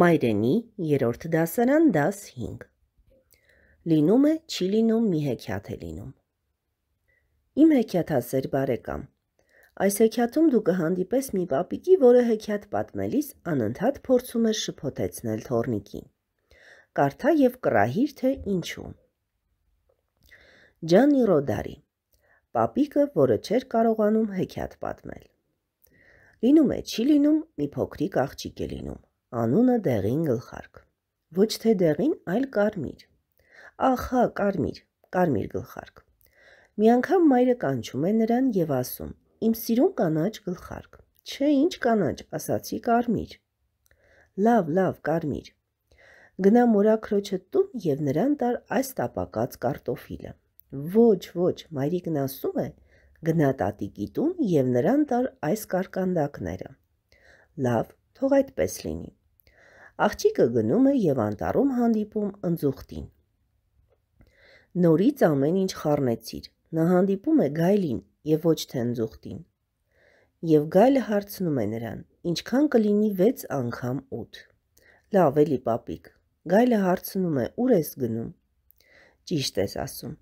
Մայրենի երրորդ դասարան դաս 5։ Լինում է, չի լինում, մի հեքիաթ է լինում։ Իմ հեքիաթասեր բարեկամ։ Այս հեքիաթում դու կհանդիպես մի պապիկի, որը հեքիաթ պատմելիս անընդհատ փորձում է շփոթեցնել թորնիկին։ Կարթա եւ կրահիր թե ինչու։ Ջանի Ռոդարի։ Պապիկը, որը չէր կարողանում հեքիաթ պատմել։ Լինում է, չի լինում, մի փոքրիկ աղջիկ է լինում։ Անունը դեղին գլխարկ։ Ոչ թե դեղին, այլ կարմիր։ Ախա, կարմիր, կարմիր գլխարկ։ Մի անգամ մայրը կանչում է նրան եւ ասում. «Իմ սիրուն կանաչ գլխարկ»։ «Չէ, ինչ կանաչ», ասացի կարմիր։ «Լավ, լավ, կարմիր»։ Գնա մորաքրոջը տուն եւ նրան տար այս տապակած կարտոֆիլը։ «Ոչ, ոչ», մայրիկն ասում է. «Գնա տատիկի տուն եւ նրան տար այս կարկանդակները»։ «Լավ, թող այդպես լինի» աղջիկը գնում է եւ անտառում հանդիպում ընձուխտին։ Նորից ամեն ինչ խառնեցիր։ Նա հանդիպում է գայլին եւ ոչ թե ընձուխտին։ Եվ գայլը հարցնում է նրան. ինչքան կլինի 6 անգամ 8։ Լավ, էլի papik։ Գայլը հարցնում է. ուր ես գնում։ Ճիշտ ես ասում։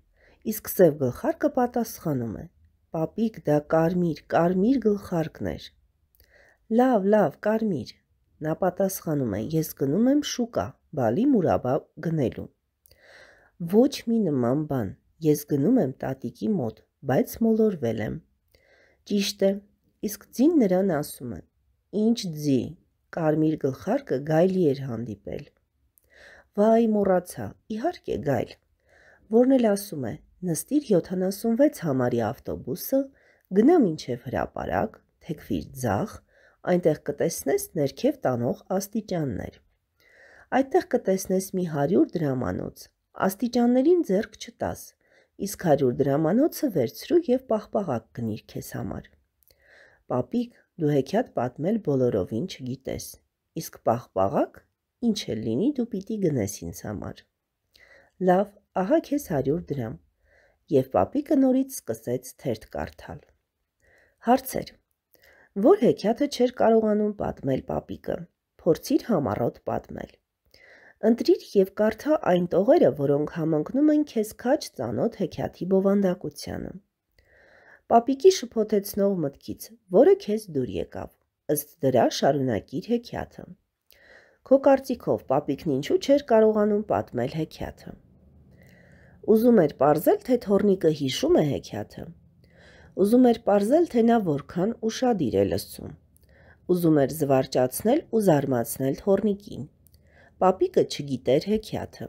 Իսկ սև գլխարկը պատասխանում է. Պապիկ, դա կարմիր, կարմիր գլխարկներ։ Լավ, լավ, կարմիր։ Նա պատասխանում է. Ես գնում եմ շուկա, բալի մուրաբա գնելու։ Ոչ մի նման բան։ Ես գնում եմ տատիկի մոտ, բայց մոլորվել եմ։ Ճիշտ է։ Իսկ ձին նրան ասում է. Ինչ ձի։ Կարմիր գլխարկը գայլի էր հանդիպել։ Վայ, մոռացա։ Իհարկե գայլ։ Որն էլ ասում է. նստիր 76 համարի ավտոբուսը, գնա մինչև հրապարակ, թեքվիր ձախ, Այնտեղ կտեսնես ներքև տանող աստիճաններ։ Այդտեղ կտեսնես մի 100 դրամանոց։ Աստիճաններին ձեռք չտաս, իսկ 100 դրամանոցը վերցրու եւ պահպաղակ գնիր քեզ համար։ Պապիկ, դու հեքիաթ պատմել բոլորովին չգիտես։ Իսկ պահպաղակ ինչ է լինի դու պիտի գնես ինձ համար։ Լավ, ահա քեզ 100 դրամ։ Եվ պապիկը նորից սկսեց թերթ կարդալ։ Հարցեր որ հեքիաթը չէր կարողանում պատմել պապիկը։ Փորձիր համառոտ պատմել։ Ընտրիր եւ կարդա այն տողերը, որոնք համընկնում են քեզ քաչ ծանոթ հեքիաթի բովանդակությանը։ Պապիկի շփոթեցնող մտքից, որը քեզ դուր եկավ, ըստ դրա շարունակիր հեքիաթը։ Քո կարծիքով պապիկն ինչու չէր կարողանում պատմել հեքիաթը։ Ուզում էր parzել, թե թորնիկը հիշում է հեքիաթը, Ուզում էր ողրել, թե նա որքան ուրախadir է լսում։ Ուզում էր զվարճացնել ու զարմացնել թորնիկին։ Պապիկը չգիտեր հեքիաթը։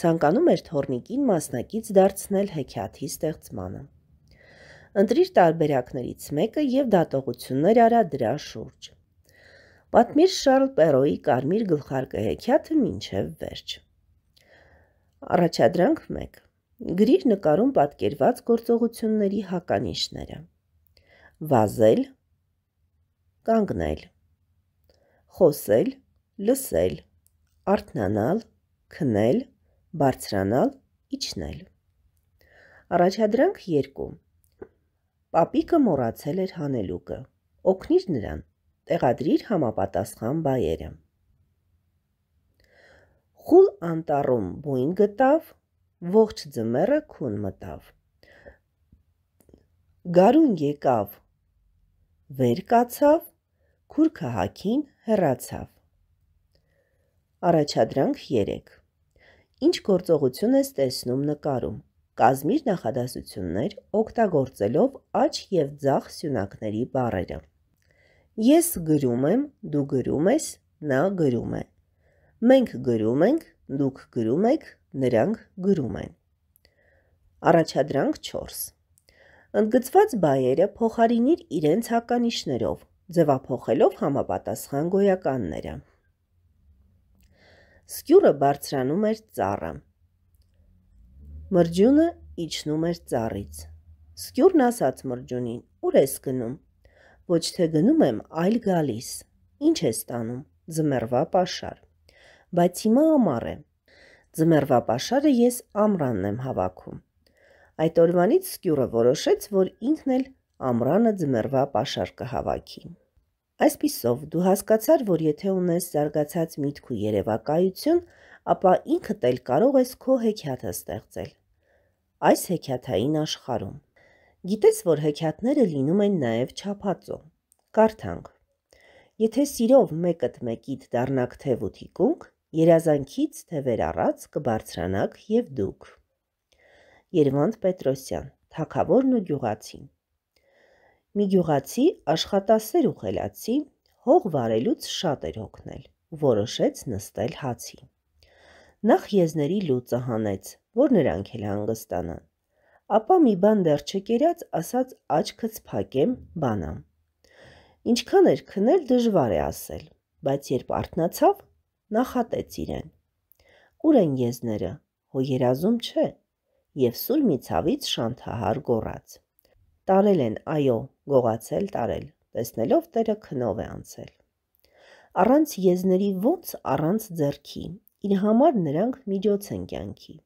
Ցանկանում էր թորնիկին մասնակից դարձնել հեքիաթի ստեղծմանը։ Ընտրիր տարբերակներից մեկը եւ դատողություններ արա դրա շուրջ։ Պատմիր Շարլ Պերոյի կարմիր գլխարկը հեքիաթը ոչ էլ վերջ։ Առաջադրանք 1 Գրիր նկարում պատկերված գործողությունների հականիշները։ Վազել, կանգնել, խոսել, լսել, արթնանալ, քնել, բարձրանալ, իջնել։ Առաջադրանք 2։ Պապիկը մոռացել էր հանելուկը։ Օգնիր նրան։ Տեղադրիր համապատասխան բայերը։ Խուլ անտառում բույն գտավ ողջ ձմեռը քուն մտավ։ Գարուն եկավ, վեր կացավ, քուրքը հակին հեռացավ։ Առաջադրանք 3 ինչ գործողություն ես տեսնում նկարում։ Կազմիր նախադասություններ օգտագործելով աջ և ձախ սյունակների բառերը։ Ես գրում եմ, դու գրում ես, նա գրում է։ Մենք գրում ենք, դուք գրում եք, Նրանք գրում են. Առաջադրանք 4. Ընդգծված բայերը փոխարինիր իրենց հականիշներով, ձևափոխելով համապատասխան գոյականները։ Սկյուրը բարձրանում էր ծառը։ Մրջյունը իջնում էր ծառից։ Սկյուրն ասաց մրջյունին. «Ուր ես գնում»։ «Ոչ թե գնում եմ, այլ գալիս»։ «Ինչ ես տանում»։ «Ձմեռվա պաշար»։ «Բայց հիմա ամառ է»։ Ձմեռվա պաշարը ես ամրանն եմ հավաքում։ Այդ օրվանից սկյուրը որոշեց, որ ինքն էլ ամրանը ձմեռվա պաշար կհավաքի։ Այսպիսով դու հասկացար, որ եթե ունես զարգացած միտք ու երևակայություն, ապա ինքդ էլ կարող ես քո հեքիաթը ստեղծել։ Այս հեքիաթային աշխարհում գիտես, որ հեքիաթները լինում են նաև չափածո։ Կարդանք. Եթե սիրով մեկդ մեկիդ դառնաք թև ու թիկունք, Երազանքից թևեր առած կբարձրանաք եւ դուք։ Երևանտ Պետրոսյան, Թակավորն ու Գյուղացին։ Մի գյուղացի աշխատասեր ու խելացի հող վարելուց շատ էր հոգնել, որոշեց նստել հացի։ Նախ եզների լույսը հանեց, որ նրանք էլ հանգստանան։ Ապա մի բան դեռ չկերած, ասաց աչքից փակեմ, բանամ։ Ինչքան էր քնել դժվար է ասել, բայց երբ արթնացավ, նախատեց իրեն։ Ուր են եզները, հո երազում չէ, և սուլ մի ցավից շանթահար գորած։ Տարել են, այո, գողացել տարել, տեսնելով տերը քնով է անցել։ Առանց եզների ոնց առանց ձերքի, իր համար նրանք միջոց են կյանքի։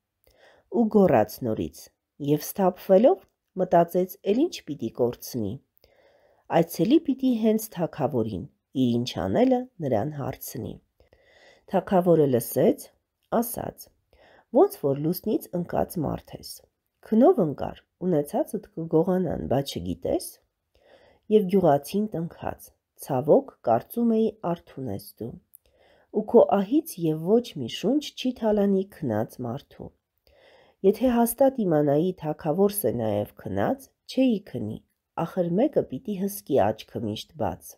Ու գորած նորից, և ստապվելով մտածեց էլ ինչ պիտի կործնի։ Այցելի պիտի հենց թակավորին, իր ինչ անելը նրան հարցնի թակավորը լսեց, ասաց. ոնց որ լուսնից ընկած մարդ ես։ Քնով ընկար, ունեցածդ կգողանան, բա չգիտես։ Եվ գյուղացին տնքած, ցավոք կարծում էի արթուն ես դու։ Ու քո ահից եւ ոչ մի շունչ չի թալանի քնած մարդու։ Եթե հաստատ իմանայի թակավորս է նաեւ քնած, չէի քնի, ախր մեկը պիտի հսկի աչքը միշտ բաց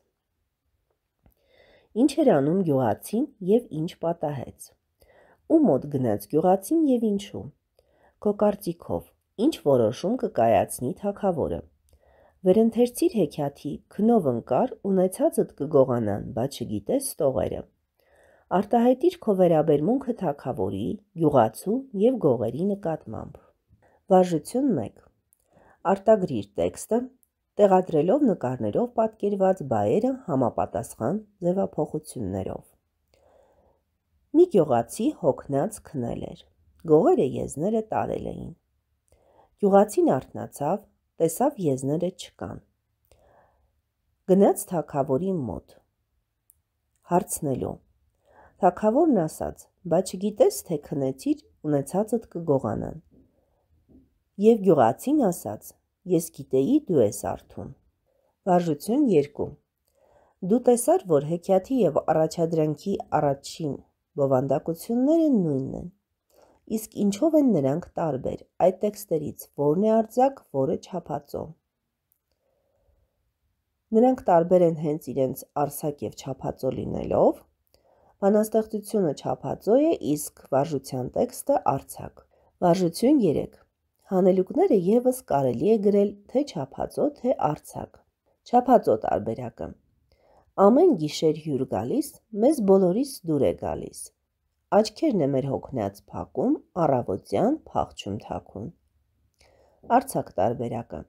ինչ էր անում գյուղացին եւ ինչ պատահեց։ Ու մոտ գնաց գյուղացին եւ ինչու։ Քո կարծիքով ինչ որոշում կկայացնի թակավորը։ Վերընթերցիր հեքիաթի, քնով ընկար, ունեցածդ կգողանան, բայց չգիտես ստողերը։ Արտահայտիր քո վերաբերմունքը թակավորի, գյուղացու եւ գողերի նկատմամբ։ Վարժություն 1։ Արտագրիր տեքստը, տեղադրելով նկարներով պատկերված բայերը համապատասխան ձևափոխություններով։ Մի գյուղացի հոգնած քնել էր։ Գողերը եզները տարել էին։ Գյուղացին արթնացավ, տեսավ եզները չկան։ Գնաց թակավորի մոտ։ Հարցնելու։ Թակավորն ասաց. «Բա չգիտես, թե քնեցիր, ունեցածդ կգողանան»։ Եվ գյուղացին ասաց. Ես գիտեի դու ես արթուն։ Վարժություն 2։ Դու տեսար, որ հեքիաթի եւ առաջադրանքի առաջին բովանդակությունները նույնն են։ Իսկ ինչով են նրանք տարբեր այդ տեքստերից, որն է արձակ, որը չափածո։ Նրանք տարբեր են հենց իրենց արսակ եւ չափածո լինելով։ Բանաստեղծությունը չափածո է, իսկ վարժության տեքստը արցակ։ Վարժություն 3 Հանելուկները եւս կարելի է գրել թե չափածո, թե արցակ։ Չափածո տարբերակը։ Ամեն գիշեր հյուր գալիս, մեզ բոլորից դուր է գալիս։ Աչքերն է մեր հոգնած փակում, առավոտյան փախչում թակում։ Արցակ տարբերակը։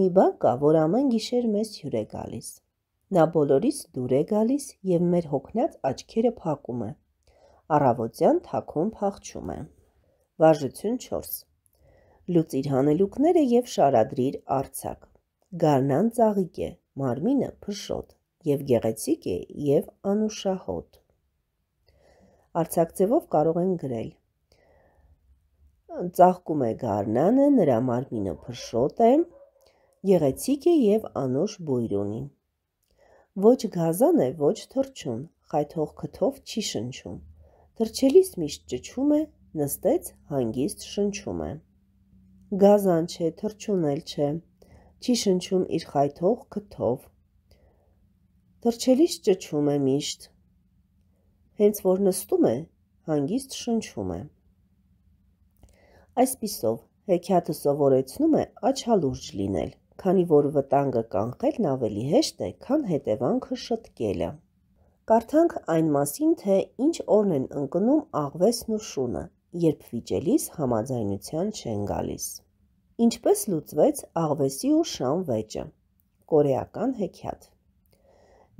Մի բան կա, որ ամեն գիշեր մեզ հյուր է գալիս։ Նա բոլորից դուր է գալիս եւ մեր հոգնած աչքերը փակում է։ Առավոտյան թակում փախչում է։ Վարժություն 4 լուծիր հանելուկները և շարադրիր արցակ։ Գարնան ծաղիկ է, մարմինը փշոտ, և գեղեցիկ է և անուշահոտ։ Արցակ ձևով կարող են գրել։ Ծաղկում է գարնանը, նրա մարմինը փշոտ է, գեղեցիկ է և անուշ բույր ունի։ Ոչ գազան է, ոչ թրջուն, խայթող քթով չի շնչում։ Թրջելիս միշտ ճչում է, նստեց հանգիստ շնչում է։ Գազան չէ, թրջուն էլ չէ, չի շնչում իր խայթող կթով։ Թրջելիս ճչում է միշտ։ Հենց որ նստում է, հանգիստ շնչում է։ Այսպիսով հեքիաթը սովորեցնում է աչալուրջ լինել, քանի որ վտանգը կանխելն ավելի հեշտ է, քան հետևանքը շտկելը։ Կարդանք այն մասին, թե ինչ օրն են ընկնում աղվեսն ու շունը երբ վիճելիս համաձայնության չեն գալիս։ Ինչպես լուծվեց աղվեսի ու շան վեճը։ Կորեական հեքիաթ։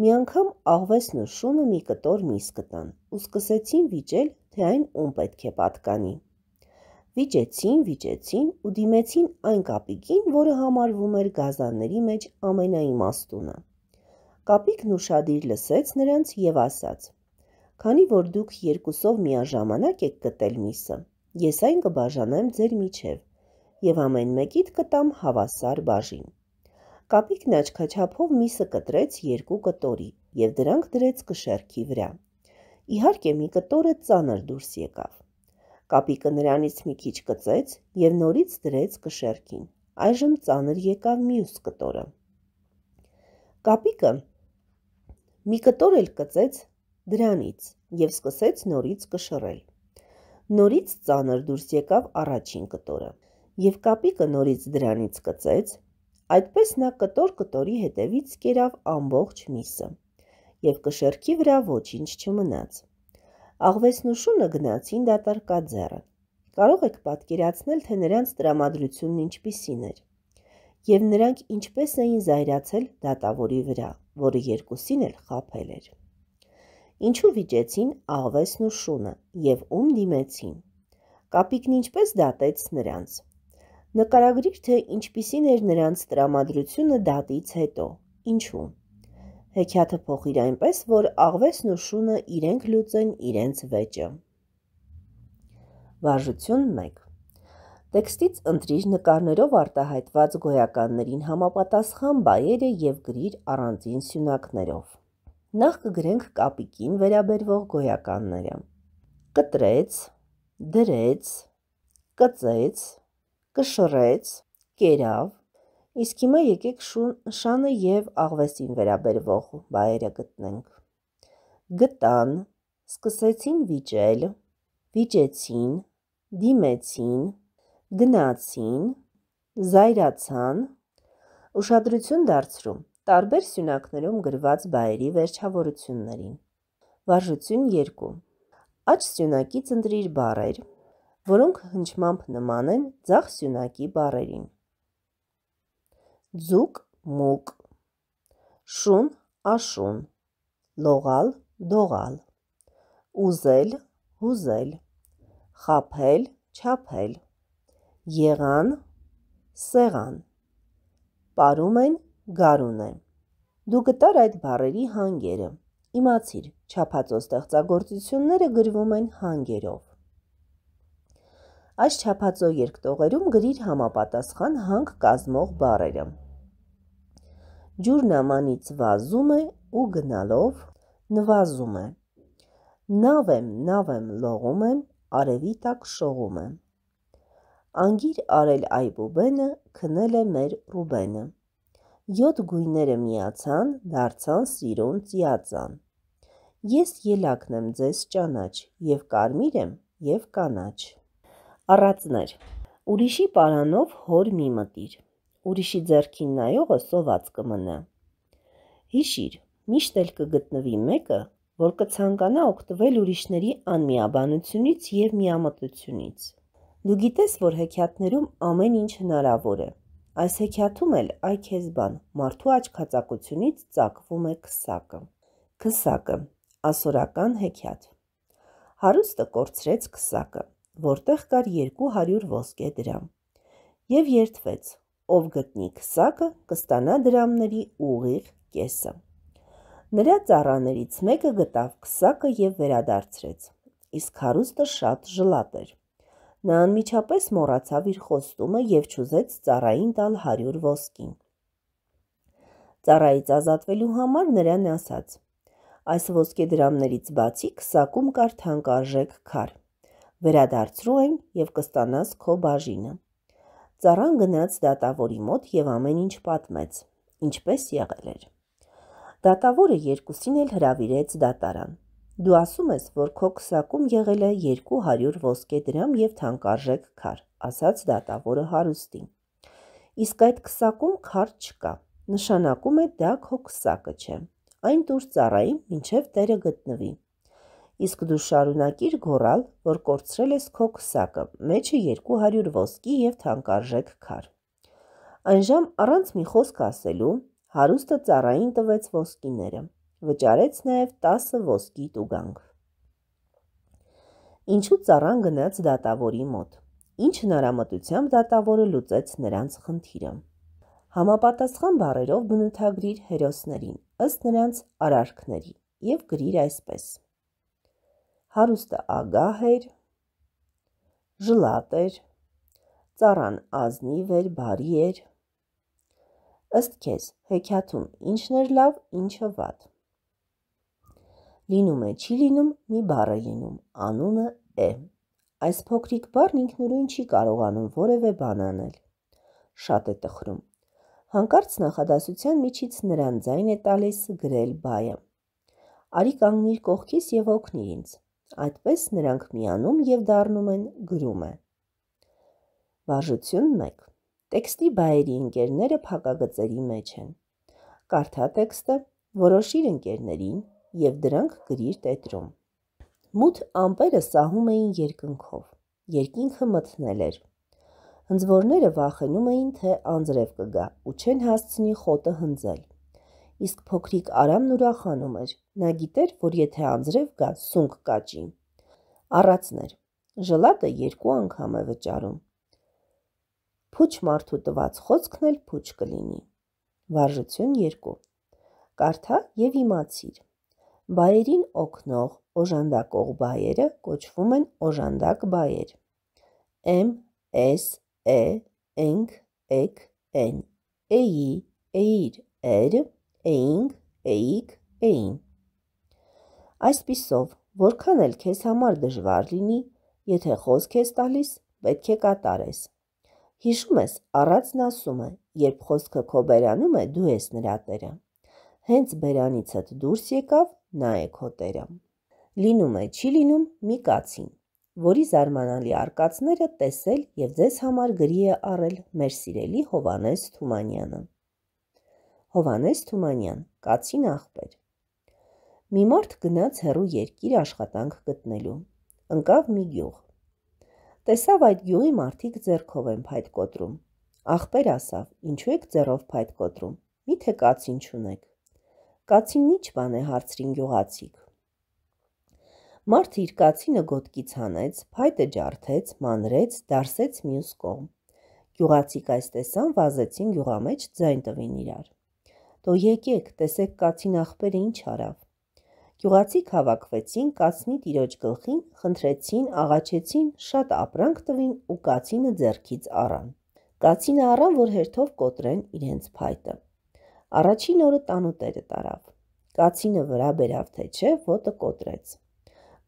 Մի անգամ աղվեսն ու շունը մի կտոր միս կտան ու սկսեցին վիճել, թե այն ում պետք է պատկանի։ Վիճեցին, վիճեցին ու դիմեցին այն կապիկին, որը համարվում էր գազանների մեջ ամենաիմաստունը։ Կապիկն ուրشادիր լսեց նրանց եւ ասաց քանի որ դուք երկուսով միաժամանակ եք կտել միսը։ Ես այն կբաժանեմ ձեր միջև եւ ամեն մեկիդ կտամ հավասար բաժին։ Կապիկն աչքաչափով միսը կտրեց երկու կտորի եւ դրանք դրեց կշերքի վրա։ Իհարկե մի կտորը ծանր դուրս եկավ։ Կապիկը նրանից մի քիչ կծեց եւ նորից դրեց կշերքին։ Այժմ ծանր եկավ մյուս կտորը։ Կապիկը մի կտոր էլ կծեց դրանից և սկսեց նորից կշռել։ Նորից ծանր դուրս եկավ առաջին կտորը և կապիկը նորից դրանից կծեց, այդպես նա կտոր կտորի հետևից կերավ ամբողջ միսը և կշերքի վրա ոչինչ չմնաց։ Աղվեսն ու շունը գնացին դատարկաձեռը։ Կարող եք պատկերացնել, թե նրանց տրամադրությունն ինչպիսին էր և նրանք ինչպես էին զայրացել դատավորի վրա, որը երկուսին էլ խափել էր ինչու վիճեցին աղվեսն ու շունը և ում դիմեցին։ Կապիկն ինչպես դատեց նրանց։ Նկարագրիր, թե ինչպիսին էր նրանց տրամադրությունը դատից հետո, ինչու։ Հեքիաթը փոխիր այնպես, որ աղվեսն ու շունը իրենք լուծեն իրենց վեճը։ Վարժություն 1 Տեքստից ընտրիր նկարներով արտահայտված գոյականներին համապատասխան բայերը և գրիր առանձին սյունակներով նախ կգրենք կապիկին վերաբերվող գոյականները։ Կտրեց, դրեց, կծեց, կշռեց, կերավ, իսկ հիմա եկեք շանը և աղվեսին վերաբերվող բայերը գտնենք։ Գտան, սկսեցին վիճել, վիճեցին, դիմեցին, գնացին, զայրացան, ուշադրություն դարձրում տարբեր սյունակներում գրված բայերի վերջավորություններին։ Վարժություն 2. Աջ սյունակից ընտրիր բարեր, որոնք հնչմամբ նման են ձախ սյունակի բարերին։ Ձուկ, մուկ, շուն, աշուն, լողալ, դողալ, ուզել, հուզել, խապել, չապել, եղան, սեղան, պարում են գարուն է։ Դու գտար այդ բարերի հանգերը։ Իմացիր, չափածո ստեղծագործությունները գրվում են հանգերով։ Այս չափածո երկտողերում գրիր համապատասխան հանք կազմող բարերը։ Ջուրն ամանից վազում է ու գնալով նվազում է։ Նավ եմ, նավ եմ, լողում եմ, արևի տակ շողում եմ։ Անգիր արել այբուբենը, քնել է մեր Ռուբենը յոթ գույները միացան, դարձան սիրուն ծիածան։ Ես ելակն եմ ձեզ ճանաչ, և կարմիր եմ, և կանաչ։ Առածներ, ուրիշի պարանով հոր մի մտիր, ուրիշի ձերքին նայողը սոված կմնա։ Հիշիր, միշտ էլ կգտնվի մեկը, որ կցանկանա օգտվել ուրիշների անմիաբանությունից և միամտությունից։ Դու գիտես, որ հեքիաթներում ամեն ինչ հնարավոր է, Այս հեքիաթում էլ այքեզբան մարդու աչքածակությունից ծակվում է քսակը։ Քսակը ասորական հեքիաթ։ Հարուստը կորցրեց քսակը, որտեղ կար 200 ոսկե դրամ։ Եվ երթվեց, ով գտնի քսակը, կստանա դրամների ուղիղ կեսը։ Նրա ծառաներից մեկը գտավ քսակը եւ վերադարձրեց։ Իսկ հարուստը շատ ժլատ էր։ Նա անմիջապես մոռացավ իր խոստումը եւ ճուզեց ծառային տալ 100 ոսկին։ Ծառայից ազատվելու համար նրան ասաց. Այս ոսկե դրամներից բացի քսակում կար թանկարժեք քար։ Վերադարձրու այն եւ կստանաս քո բաժինը։ Ծառան գնաց դատավորի մոտ եւ ամեն ինչ պատմեց, ինչպես եղել էր։ Դատավորը երկուսին էլ հրավիրեց դատարան։ Դու ասում ես, որ քո քսակում եղել է 200 ոսկե դրամ եւ թանկարժեք քար, ասաց դատավորը հարուստին։ Իսկ այդ քսակում քար չկա։ Նշանակում է դա քո քսակը չէ։ Այն դուր ծառայի, ինչև տերը գտնվի։ Իսկ դու շարունակիր գոռալ, որ կորցրել ես քո քսակը, մեջը 200 ոսկի եւ թանկարժեք քար։ Անժամ առանց մի խոսք ասելու հարուստը ծառային տվեց ոսկիները վճարեց նաև 10 ոսկի տուգանք։ Ինչու ծառան գնաց դատավորի մոտ։ Ինչ հնարամտությամբ դատավորը լուծեց նրանց խնդիրը։ Համապատասխան բառերով բնութագրիր հերոսներին, ըստ նրանց արարքների եւ գրիր այսպես. Հարուստը ագահ էր, ժլատ էր, ծառան ազնիվ էր, բարի էր, Ըստ քեզ, հեքիաթում ինչն էր լավ, ինչը վատ լինում է չի լինում, մի բառ է լինում, անունը է։ Այս փոքրիկ բառն ինքնուրույն չի կարողանում որևէ բան անել։ Շատ է տխրում։ Հանկարծ նախադասության միջից նրան ձայն է տալիս գրել բայը։ Արի կանգնիր կողքիս եւ օգնի ինձ։ Այդպես նրանք միանում եւ դառնում են գրում է։ Վարժություն 1։ Տեքստի բայերի ընկերները փակագծերի մեջ են։ Կարդա տեքստը, որոշիր ընկերներին, և դրանք գրիր տետրում։ Մութ ամպերը սահում էին երկնքով։ Երկինքը մտնել էր։ Հնձվորները վախենում էին, թե անձրև կգա ու չեն հասցնի խոտը հնձել։ Իսկ փոքրիկ Արամն ուրախանում էր։ Նա գիտեր, որ եթե անձրև գա, սունկ կաճի։ Առածներ։ Ժլատը երկու անգամ է վճարում։ Փուչ մարդու տված խոսքն էլ փուչ կլինի։ Վարժություն 2 կարդա և իմացիր։ Բայերին օգնող օժանդակող բայերը կոչվում են օժանդակ բայեր։ M, S, E, Enk, Ek, En, Ei, Eir, Er, Eing, Eik, Ein։ Այսպիսով, որքան էլ քեզ համար դժվար լինի, եթե խոսք ես տալիս, պետք է կատարես։ Հիշում ես, առածն ասում է, երբ խոսքը քո բերանում է, դու ես նրա տերը։ Հենց բերանիցդ դուրս եկավ, նա է քո տերը։ Լինում է, չի լինում մի կացին, որի զարմանալի արկածները տեսել եւ ձեզ համար գրի է առել մեր սիրելի Հովանես Թումանյանը։ Հովանես Թումանյան, կացին աղբեր։ Մի մարդ գնաց հերու երկիր աշխատանք գտնելու։ Ընկավ մի գյուղ։ Տեսավ այդ գյուղի մարդիկ ձերքով են փայտ կոտրում։ Աղբեր ասավ, ինչու եք ձերով փայտ կոտրում։ Միթե կացին չունեք։ Կացին ի՞նչ բան է հարցրին գյուղացիք։ Մարդը իր կացինը գոտկից հանեց, փայտը ջարդեց, մանրեց, դարսեց մյուս կողմ։ Գյուղացիք այս տեսան վազեցին գյուղամեջ ձայն տվին իրար։ Դո եկեք, տեսեք կացին ախպերը ինչ արավ։ Գյուղացիք հավաքվեցին կացնի տիրոջ գլխին, խնդրեցին, աղաչեցին, շատ ապրանք տվին ու կացինը ձեռքից առան։ Կացինը առան, որ հերթով կոտրեն իրենց փայտը։ Առաջին օրը տանուտերը տարավ։ Կացինը վրա բերավ թե չէ, ոտը կոտրեց։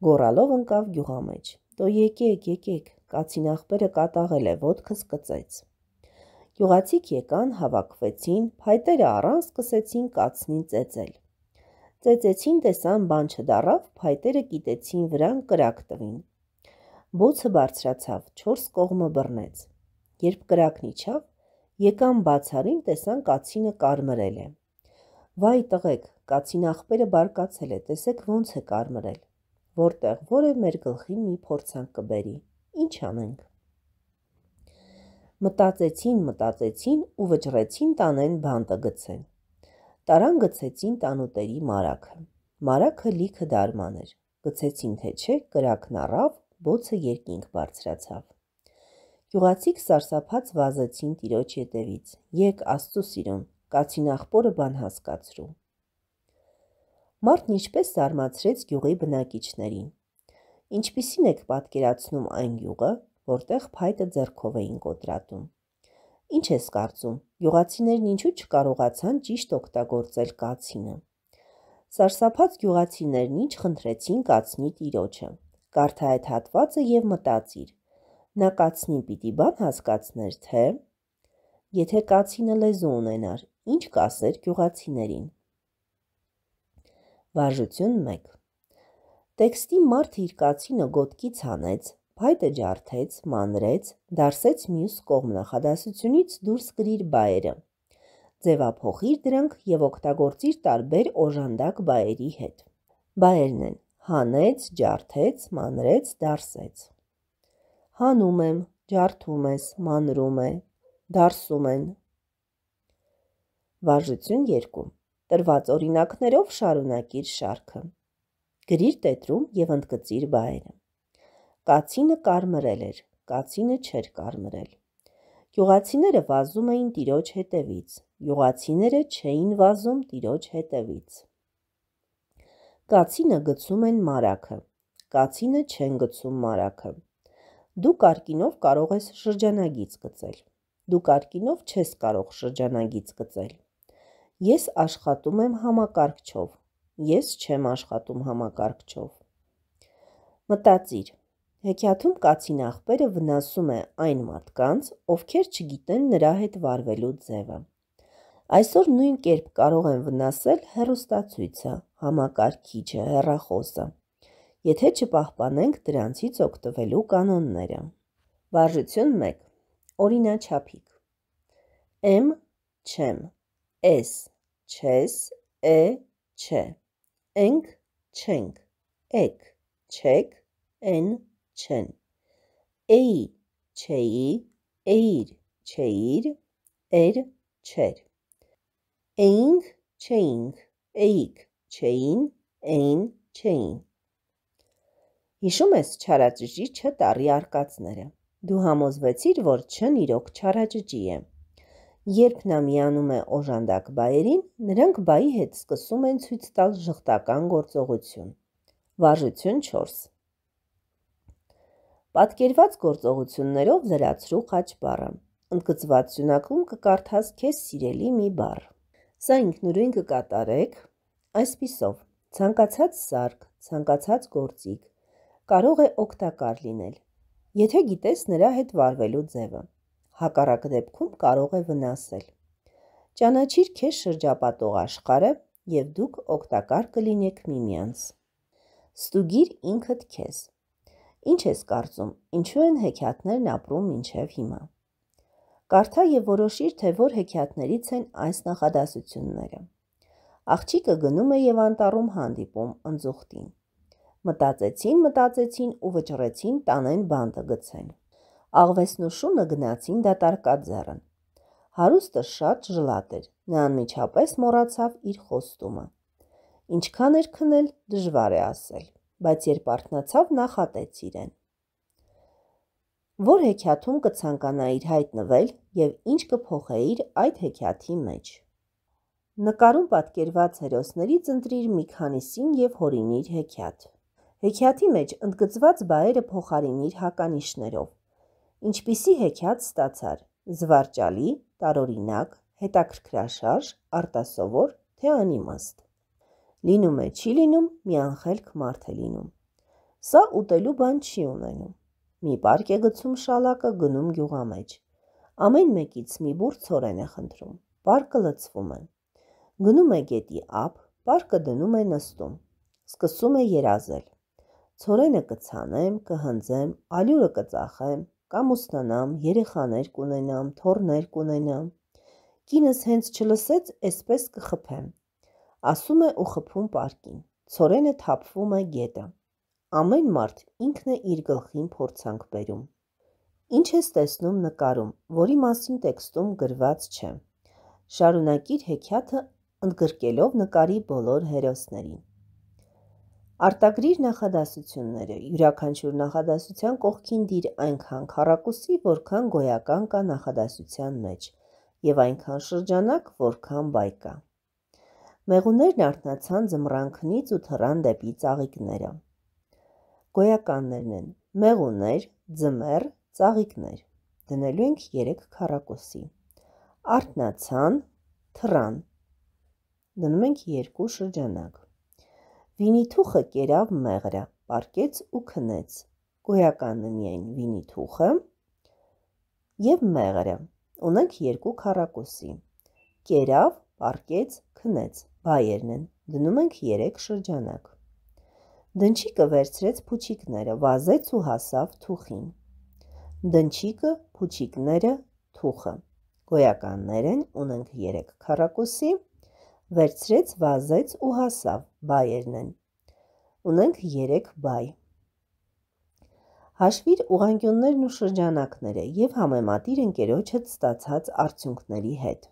Գորալով ընկավ գյուղամեջ։ Դո եկեք, եկեք, կացին ախպերը կատաղել է, ոտքս կծեց։ Գյուղացիք եկան, հավաքվեցին, փայտերը առան, սկսեցին կացնին ծեծել։ Ծեծեցին, տեսան բան չդարավ, փայտերը գիտեցին վրան կրակ տվին։ Բոցը բարձրացավ, չորս կողմը բռնեց։ Երբ կրակն իջավ, Եկան բացարին, տեսան կացինը կարմրել է։ Վայ տղեք, կացին ախպերը բարկացել է, տեսեք ոնց է կարմրել։ Որտեղ որ է մեր գլխին մի փորձանք կբերի։ Ինչ անենք։ Մտածեցին, մտածեցին ու վճռեցին տանեն բանտը գցեն։ Տարան գցեցին տանուտերի մարակը։ Մարակը լիքը դարման էր։ Գցեցին թե չէ, կրակն առավ, բոցը երկինք բարձրացավ։ Գյուղացիք սարսափած վազեցին տիրոջ ետևից։ Եկ աստծո սիրուն, կացին աղբորը բան հասկացրու։ Մարդն ինչպես զարմացրեց գյուղի բնակիչներին։ Ինչպիսին եք պատկերացնում այն գյուղը, որտեղ փայտը ձեռքով էին կոտրատում։ Ինչ ես կարծում, գյուղացիներն ինչու չկարողացան ճիշտ օգտագործել կացինը։ Սարսափած գյուղացիներն ինչ խնդրեցին կացնի տիրոջը։ Կարդա այդ հատվածը եւ մտածիր, Նա կացնին պիտի բան հասկացներ, թե եթե կացինը լեզու ունենար, ինչ կասեր գյուղացիներին։ Վարժություն 1 Տեքստի մարդը իր կացինը գոտկից հանեց, փայտը ջարդեց, մանրեց, դարսեց մյուս կողմ նախադասությունից դուրս գրիր բայերը։ Ձևափոխիր դրանք եւ օգտագործիր տարբեր օժանդակ բայերի հետ։ Բայերն են՝ հանեց, ջարդեց, մանրեց, դարսեց։ Հանում եմ, ջարդում ես, մանրում է, դարսում են։ Վարժություն 2 տրված օրինակներով շարունակիր շարքը։ Գրիր տետրում եւ ընդգծիր բայերը։ Կացինը կարմրել էր, կացինը չէր կարմրել։ Գյուղացիները վազում էին տիրոջ հետևից, գյուղացիները չէին վազում տիրոջ հետևից։ Կացինը գցում են մարակը, կացինը չեն գցում մարակը։ Դու կարկինով կարող ես շրջանագից գծել։ Դու կարկինով չես կարող շրջանագից գծել։ Ես աշխատում եմ համակարգչով։ Ես չեմ աշխատում համակարգչով։ Մտածիր, հեքիաթում կացին աղբերը վնասում է այն մարդկանց, ովքեր չգիտեն նրա հետ վարվելու ձևը։ Այսօր նույն կերպ կարող են վնասել հերոստացույցը, համակարգիչը, հեռախոսը եթե չպահպանենք դրանցից օգտվելու կանոնները։ Վարժություն 1. Օրինաչափիկ։ M չեմ, S չես, E չէ։ Ենք չենք, եք չեք, N չեն։ Էի չէի, էիր չէիր, էր չեր։ Էինք չէինք, էիք չէին, էին չէին։ չէին Հիշում ես չարաճճի չտարի արկածները։ Դու համոզվեցիր, որ չն իրոք չարաճճի է։ Երբ նա միանում է օժանդակ բայերին, նրանք բայի հետ սկսում են ցույց տալ ժխտական գործողություն։ Վարժություն 4։ Պատկերված գործողություններով լրացրու խաչ բառը։ Ընդգծված սյունակում կկարդաս քեզ սիրելի մի բառ։ Սա ինքնուրույն կկատարեք այսписով. ցանկացած սարք, ցանկացած գործիք, կարող է օգտակար լինել, եթե գիտես նրա հետ վարվելու ձևը։ Հակառակ դեպքում կարող է վնասել։ Ճանաչիր քեզ շրջապատող աշխարը եւ դուք օգտակար կլինեք միմյանց։ Ստուգիր ինքդ քեզ։ Ինչ ես կարծում, ինչու են հեքիաթներն ապրում մինչև հիմա։ Կարդա եւ որոշիր, թե որ հեքիաթներից են այս նախադասությունները։ Աղջիկը գնում է եւ անտառում հանդիպում ընձուխտին։ Մտածեցին, մտածեցին ու վճռեցին տանեն բանտը գցեն։ Աղվեսն ու շունը գնացին դատարկաձեռն։ Հարուստը շատ ժլատ էր, նա անմիջապես մոռացավ իր խոստումը։ Ինչքան էր քնել, դժվար է ասել, բայց երբ արթնացավ, նախատեց իրեն որ հեքիաթում կցանկանայիր հայտնվել եւ ինչ կփոխեիր այդ հեքիաթի մեջ։ Նկարում պատկերված հերոսներից ընտրիր մի քանիսին եւ հորինիր հեքիաթ։ Հեքիաթի մեջ ընդգծված բաերը փոխարինիր հականիշներով։ Ինչպիսի հեքիաթ ստացար՝ զվարճալի, տարօրինակ, հետաքրքրաշարժ, արտասովոր, թե անիմաստ։ Լինում է չի լինում, մի անխելք մարդ է լինում։ Սա ուտելու բան չի ունենում։ Մի պարկ է գցում շալակը գնում գյուղամեջ։ Ամեն մեկից մի բուր ծորեն է խնդրում, պարկը լծվում է։ Գնում է գետի ապ, պարկը դնում է նստում, սկսում է երազել ցորենը կցանեմ, կհնձեմ, ալյուրը կծախեմ, կամ ուսնանամ, երեխաներ կունենամ, թորներ կունենամ։ Կինս հենց չլսեց, այսպես կխփեմ։ Ասում է ու խփում պարկին։ Ցորենը թափվում է գետը։ Ամեն մարդ ինքն է իր գլխին փորձանք բերում։ Ինչ ես տեսնում նկարում, որի մասին տեքստում գրված չէ։ Շարունակիր հեքիաթը ընդգրկելով նկարի բոլոր հերոսներին։ Արտագրիր նախադասությունները, յուրաքանչյուր նախադասության կողքին դիր այնքան քառակուսի, որքան գոյական կա նախադասության մեջ, եւ այնքան շրջանակ, որքան բայ կա։ Մեղուներն արթնացան զմրանքնից ու թռան դեպի ծաղիկները։ Գոյականներն են մեղուներ, ձմեռ, ծաղիկներ։ Դնելու ենք 3 քառակուսի։ Արթնացան, թռան։ Դնում ենք 2 շրջանակ։ Վինի թուխը կերավ մեղրը, պարկեց ու քնեց։ Գոյականն է միայն վինի թուխը և մեղրը, ունենք երկու քառակուսի։ Կերավ, պարկեց, քնեց, բայերն են, դնում ենք երեք շրջանակ։ Դնչիկը վերցրեց փուչիկները, վազեց ու հասավ թուխին։ Դնչիկը, փուչիկները, թուխը։ Գոյականներ են, ունենք երեք քառակուսի, վերցրեց, վազեց ու հասավ, բայերն են։ Ունենք երեք բայ։ Հաշվիր ուղանգյուններն ու շրջանակները և համեմատիր ընկերոջըդ ստացած արդյունքների հետ։